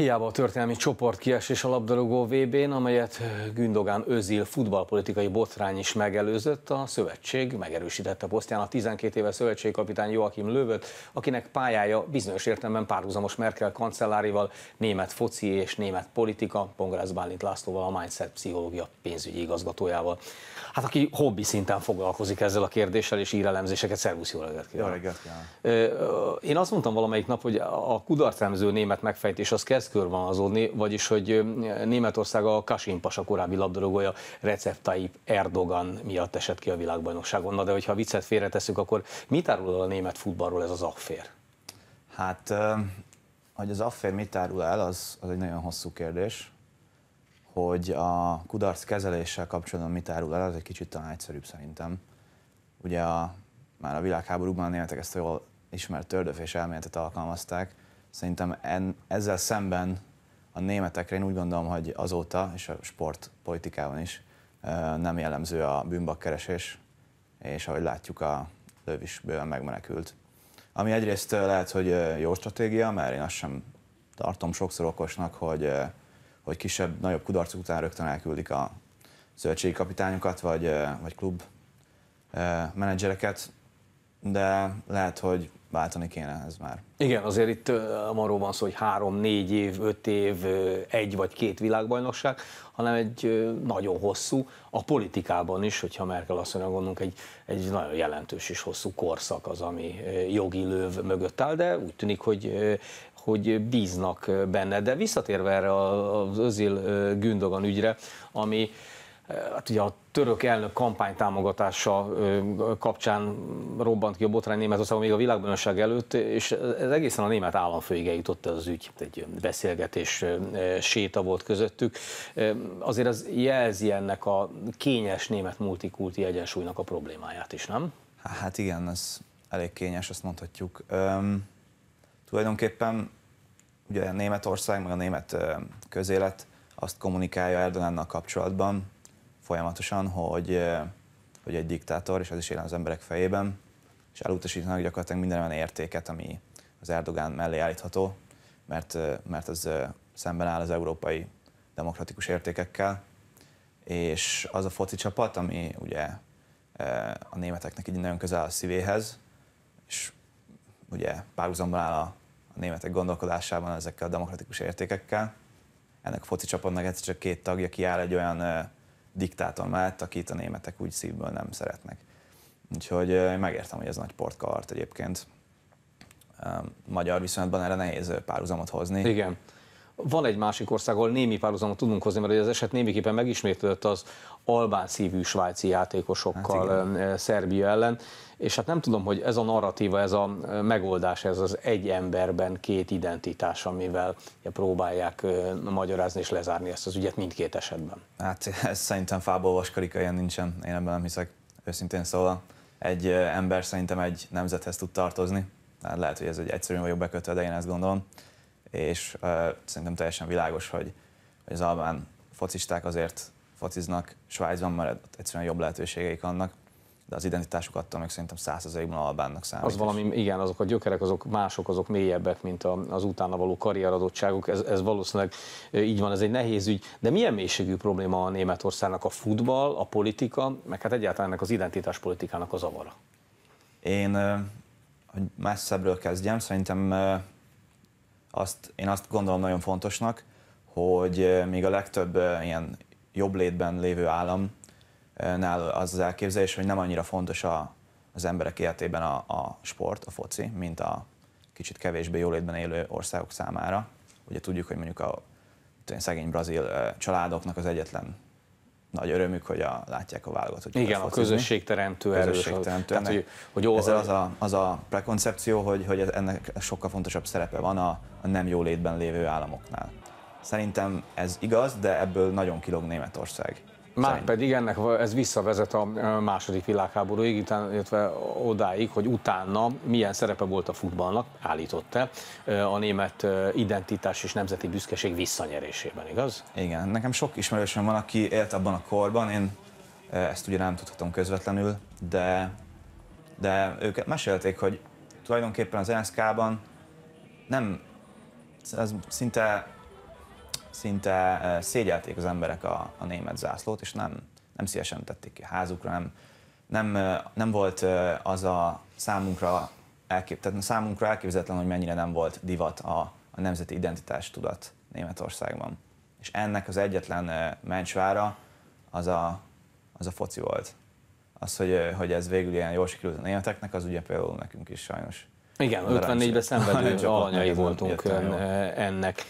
Hiába a történelmi kiesés a labdarúgó vb n amelyet Gündogán Özil futballpolitikai botrány is megelőzött, a szövetség megerősítette posztján a 12 éve szövetségkapitány Joachim Lövöt, akinek pályája bizonyos értelemben párhuzamos Merkel kancellárival, német foci és német politika, Pongrász Bálint Lászlóval, a Mindset Pszichológia pénzügyi igazgatójával. Hát aki hobbi szinten foglalkozik ezzel a kérdéssel és írelemzéseket, szervusz, jó reggelt kívánok! Én azt mondtam valamelyik nap, hogy a kudarcremző német megfejtés az kezd kezd körvonalazódni, vagyis hogy Németország a Kasim Pasa korábbi labdarúgója Recep Tayyip Erdogan miatt esett ki a világbajnokságon. Na de hogyha a viccet félretesszük, akkor mit árul a német futballról ez az affér? Hát, hogy az affér mit árul el, az, az egy nagyon hosszú kérdés. Hogy a kudarc kezeléssel kapcsolatban mit árul el, az egy kicsit talán egyszerűbb szerintem. Ugye a, már a világháborúban a németek ezt a jól ismert tördöfés elméletet alkalmazták, Szerintem en, ezzel szemben a németekre én úgy gondolom, hogy azóta, és a sportpolitikában is nem jellemző a bűnbakkeresés, és ahogy látjuk, a löv is bőven megmenekült. Ami egyrészt lehet, hogy jó stratégia, mert én azt sem tartom sokszor okosnak, hogy, hogy kisebb, nagyobb kudarcok után rögtön elküldik a szövetségi kapitányokat, vagy, vagy klub menedzsereket de lehet, hogy váltani kéne ez már. Igen, azért itt arról van szó, hogy három, négy év, öt év, egy vagy két világbajnokság, hanem egy nagyon hosszú, a politikában is, hogyha Merkel asszonyra gondolunk, egy, egy nagyon jelentős és hosszú korszak az, ami jogi löv mögött áll, de úgy tűnik, hogy hogy bíznak benne. De visszatérve erre az Özil Gündogan ügyre, ami Eh, hát ugye a török elnök kampány támogatása kapcsán robbant ki a botrány Németországon még a világbajnokság előtt, és ez egészen a német államfőig eljutott az ügy, egy beszélgetés séta volt közöttük. Azért az jelzi ennek a kényes német multikulti egyensúlynak a problémáját is, nem? Hát igen, ez elég kényes, azt mondhatjuk. Üm, tulajdonképpen ugye Németország, meg a német közélet azt kommunikálja Erdogannal kapcsolatban, folyamatosan, hogy, hogy egy diktátor, és ez is élen az emberek fejében, és elutasítanak gyakorlatilag minden olyan értéket, ami az Erdogán mellé állítható, mert, mert az szemben áll az európai demokratikus értékekkel, és az a foci csapat, ami ugye a németeknek így nagyon közel a szívéhez, és ugye párhuzamban áll a, a németek gondolkodásában ezekkel a demokratikus értékekkel. Ennek a foci csapatnak egyszer csak két tagja kiáll egy olyan mellett, akit a németek úgy szívből nem szeretnek. Úgyhogy én megértem, hogy ez nagy port kavart egyébként. Magyar viszonylatban erre nehéz párhuzamot hozni. Igen. Van egy másik ország, ahol némi párhuzamot tudunk hozni, mert az eset némiképpen megismétlődött az albán szívű svájci játékosokkal hát eh, Szerbia ellen, és hát nem tudom, hogy ez a narratíva, ez a eh, megoldás, ez az egy emberben két identitás, amivel próbálják eh, magyarázni és lezárni ezt az ügyet mindkét esetben. Hát ez szerintem fából vaskarika ilyen nincsen, én ebben nem hiszek, őszintén szóval. Egy ember szerintem egy nemzethez tud tartozni, hát lehet, hogy ez egy egyszerűen vagyok bekötve, de én ezt gondolom és uh, szerintem teljesen világos, hogy, hogy az albán focisták azért fociznak Svájcban, mert egyszerűen jobb lehetőségeik annak, de az identitásuk attól még szerintem százszerzalékban albánnak számít. Az valami, igen, azok a gyökerek, azok mások, azok mélyebbek, mint az utána való karrieradottságuk, ez, ez valószínűleg így van, ez egy nehéz ügy. De milyen mélységű probléma a Németországnak a futball, a politika, meg hát egyáltalán ennek az identitáspolitikának a zavara? Én, hogy messzebbről kezdjem, szerintem azt, én azt gondolom nagyon fontosnak, hogy még a legtöbb ilyen jobb létben lévő államnál az az elképzelés, hogy nem annyira fontos a, az emberek életében a, a sport, a foci, mint a kicsit kevésbé létben élő országok számára. Ugye tudjuk, hogy mondjuk a szegény brazil családoknak az egyetlen nagy örömük, hogy a, látják a válogatottjukat. Igen, a közösségteremtő erős. Közösségteremtő. Tehát, hogy, hogy ez az a, az a prekoncepció, hogy, hogy ennek sokkal fontosabb szerepe van a, a nem jó létben lévő államoknál. Szerintem ez igaz, de ebből nagyon kilóg Németország. Már pedig ennek ez visszavezet a második világháborúig, illetve odáig, hogy utána milyen szerepe volt a futballnak, állította a német identitás és nemzeti büszkeség visszanyerésében, igaz? Igen, nekem sok ismerősöm van, aki élt abban a korban, én ezt ugye nem tudhatom közvetlenül, de, de ők mesélték, hogy tulajdonképpen az NSZK-ban nem, ez szinte szinte szégyelték az emberek a, a német zászlót, és nem, nem szívesen tették ki házukra, nem, nem, nem volt az a számunkra, elkép, tehát számunkra elképzetlen, hogy mennyire nem volt divat a, a nemzeti identitás tudat Németországban. És ennek az egyetlen mencsvára az a, az a foci volt. Az, hogy, hogy ez végül ilyen jól sikerült a németeknek, az ugye például nekünk is sajnos igen, 54-ben szenvedő alanyai voltunk ennek.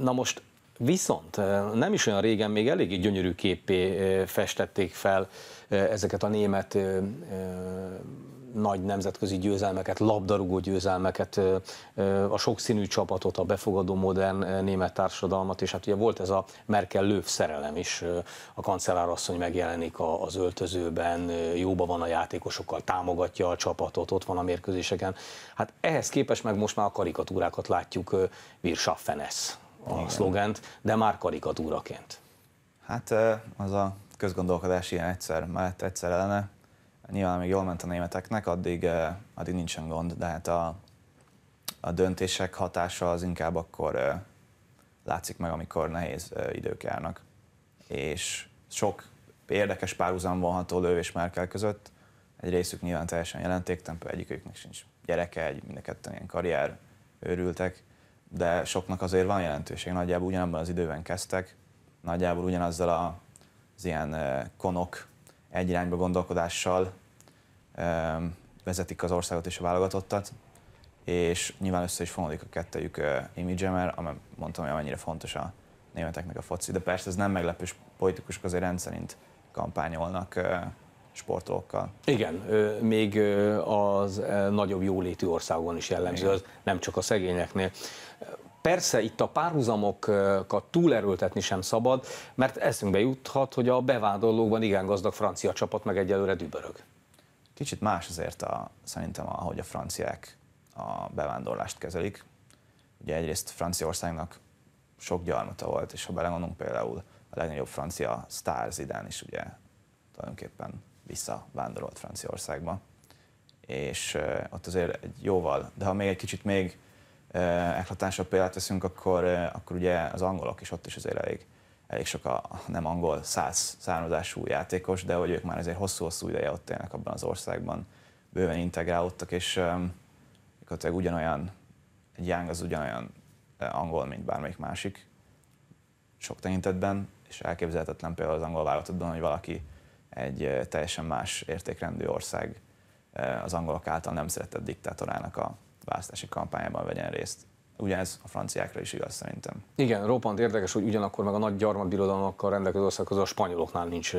Na most viszont nem is olyan régen még eléggé gyönyörű képé festették fel ezeket a német nagy nemzetközi győzelmeket, labdarúgó győzelmeket, a sokszínű csapatot, a befogadó modern német társadalmat, és hát ugye volt ez a Merkel-Löw szerelem is, a kancellárasszony megjelenik az öltözőben, jóba van a játékosokkal, támogatja a csapatot, ott van a mérkőzéseken. Hát ehhez képest meg most már a karikatúrákat látjuk, Wir schaffen es a Igen. szlogent, de már karikatúraként. Hát az a közgondolkodás ilyen egyszer mert egyszer ellene, nyilván még jól ment a németeknek, addig, eh, addig nincsen gond, de hát a, a döntések hatása az inkább akkor eh, látszik meg, amikor nehéz eh, idők járnak. És sok érdekes párhuzam vonható lő és Merkel között, egy részük nyilván teljesen jelentéktelen, például egyiküknek sincs gyereke, egy, mind a ketten ilyen karrier őrültek, de soknak azért van jelentőség. Nagyjából ugyanabban az időben kezdtek, nagyjából ugyanazzal a, az ilyen konok egy irányba gondolkodással vezetik az országot és a válogatottat, és nyilván össze is fonódik a kettőjük image, mert amely, mondtam, hogy amennyire fontos a németeknek a foci, de persze ez nem meglepő, politikusok azért rendszerint kampányolnak sportolókkal. Igen, még az nagyobb jóléti országon is jellemző, az nem csak a szegényeknél. Persze itt a párhuzamokat túlerőltetni sem szabad, mert eszünkbe juthat, hogy a bevándorlókban igen gazdag francia csapat meg egyelőre dübörög. Kicsit más azért a, szerintem, ahogy a franciák a bevándorlást kezelik. Ugye egyrészt Franciaországnak sok gyarmata volt, és ha belegondolunk például a legnagyobb francia sztár Zidane is ugye tulajdonképpen visszavándorolt Franciaországba. És uh, ott azért egy jóval, de ha még egy kicsit még uh, eklatánsabb példát veszünk, akkor, uh, akkor ugye az angolok is ott is azért elég uh, elég sok a nem angol száz származású játékos, de hogy ők már azért hosszú-hosszú ideje ott élnek abban az országban, bőven integrálódtak, és um, ugyanolyan, egy Young az ugyanolyan angol, mint bármelyik másik sok tekintetben, és elképzelhetetlen például az angol válogatottban, hogy valaki egy teljesen más értékrendű ország az angolok által nem szeretett diktátorának a választási kampányában vegyen részt. Ugyanez a franciákra is igaz szerintem. Igen, roppant érdekes, hogy ugyanakkor meg a nagy gyarmatbirodalmakkal rendelkező ország a spanyoloknál nincs,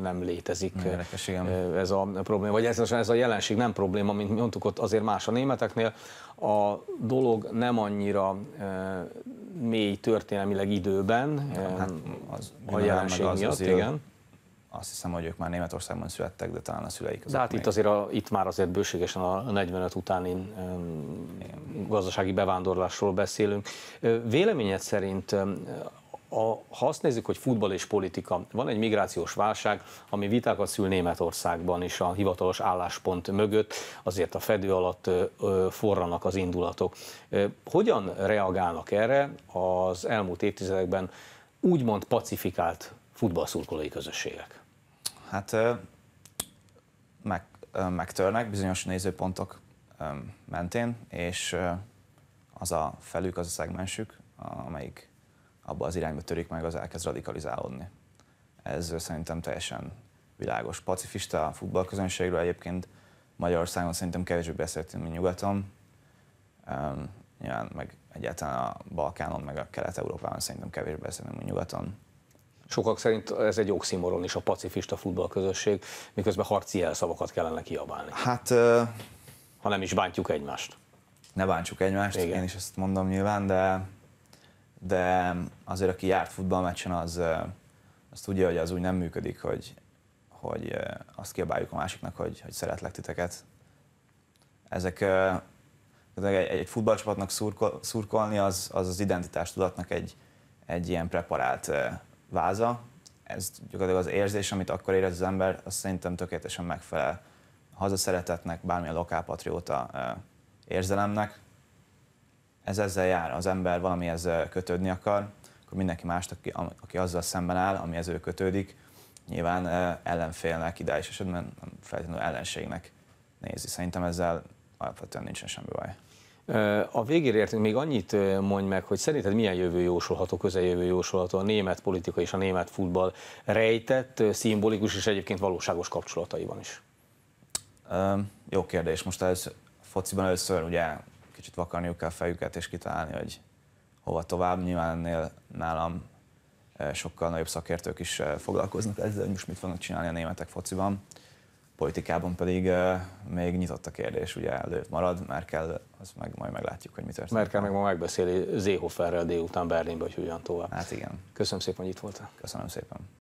nem létezik érdekes, igen. ez a probléma. Vagy ez, ez a jelenség nem probléma, mint mondtuk, ott azért más a németeknél. A dolog nem annyira mély történelmileg időben, hát az, a jelenség az, miatt, az igen azt hiszem, hogy ők már Németországban születtek, de talán a szüleik De hát itt azért a, itt már azért bőségesen a 45 utáni gazdasági bevándorlásról beszélünk. Véleményed szerint a, ha azt nézzük, hogy futball és politika, van egy migrációs válság, ami vitákat szül Németországban is a hivatalos álláspont mögött, azért a fedő alatt forranak az indulatok. Hogyan reagálnak erre az elmúlt évtizedekben úgymond pacifikált futballszurkolói közösségek? Hát meg, megtörnek bizonyos nézőpontok, mentén, és az a felük, az a szegmensük, amelyik abba az irányba törik meg, az elkezd radikalizálódni. Ez szerintem teljesen világos. Pacifista a futballközönségről egyébként Magyarországon szerintem kevésbé beszéltünk, mint nyugaton. nyilván meg egyáltalán a Balkánon, meg a Kelet-Európában szerintem kevésbé beszélünk, mint nyugaton. Sokak szerint ez egy oxymoron is a pacifista futballközösség, miközben harci jelszavakat kellene kiabálni. Hát ha nem is bántjuk egymást. Ne bántsuk egymást, Igen. én is ezt mondom nyilván, de, de azért aki járt futballmeccsen, az, az tudja, hogy az úgy nem működik, hogy, hogy azt kiabáljuk a másiknak, hogy, hogy szeretlek titeket. Ezek egy, egy futballcsapatnak szurkol, szurkolni, az az, az tudatnak egy, egy ilyen preparált váza. Ez gyakorlatilag az érzés, amit akkor érez az ember, az szerintem tökéletesen megfelel hazaszeretetnek, bármilyen lokálpatrióta érzelemnek. Ez ezzel jár, az ember valamihez kötődni akar, akkor mindenki más, aki, aki azzal szemben áll, ami ő kötődik, nyilván ellenfélnek ideális esetben, nem feltétlenül ellenségnek nézi. Szerintem ezzel alapvetően nincsen semmi baj. A végére értünk, még annyit mondj meg, hogy szerinted milyen jövő jósolható, közeljövő jósolható a német politika és a német futball rejtett, szimbolikus és egyébként valóságos kapcsolataiban is? Jó kérdés. Most először, fociban először ugye kicsit vakarniuk kell fejüket és kitalálni, hogy hova tovább. Nyilván ennél nálam sokkal nagyobb szakértők is foglalkoznak ezzel, hogy most mit fognak csinálni a németek fociban. Politikában pedig még nyitott a kérdés, ugye előtt marad, Merkel, az meg majd meglátjuk, hogy mi történik. Merkel meg ma megbeszéli Zéhoferrel délután Berlinben, hogy hogyan tovább. Hát igen. Köszönöm szépen, hogy itt voltál. Köszönöm szépen.